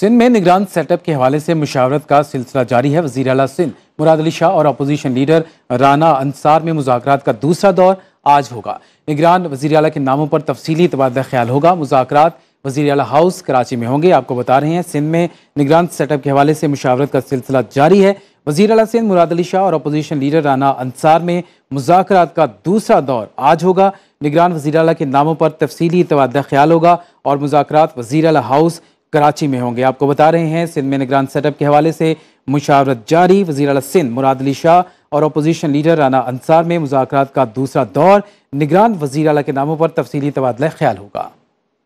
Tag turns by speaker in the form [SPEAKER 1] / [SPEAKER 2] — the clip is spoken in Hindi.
[SPEAKER 1] सिंध में निगरान सेटअप के हवाले से मुशावरत का सिलसिला जारी है वजी अला सिंध मुराद अली शाह और अपोजिशन लीडर राना अंसार में मुजाकर का दूसरा दौर आज होगा निगरान वजी अला के नामों पर तफसली तबादला ख्याल होगा मुजाकर वजी अला हाउस कराची में होंगे आपको बता रहे हैं सिंध में निगरान सेटअप के हवाले से मुशावरत का सिलसिला जारी है वजीर अला सिंध मुराद अली शाह और अपोजिशन लीडर राना अंसार में मुजाकर का दूसरा दौर आज होगा निगरान वजी अला के नामों पर तफसली तबादला ख्याल होगा और मुजाकर वजी अला हाउस कराची में होंगे आपको बता रहे हैं सिंध में निगरान सेटअप के हवाले से मुशावरत जारी वजी अल सिंध मुराद अली शाह और अपोजिशन लीडर राना अंसार में मुजाकर का दूसरा दौर निगरान वजीर अला के नामों पर तफसीली तबादला ख्याल होगा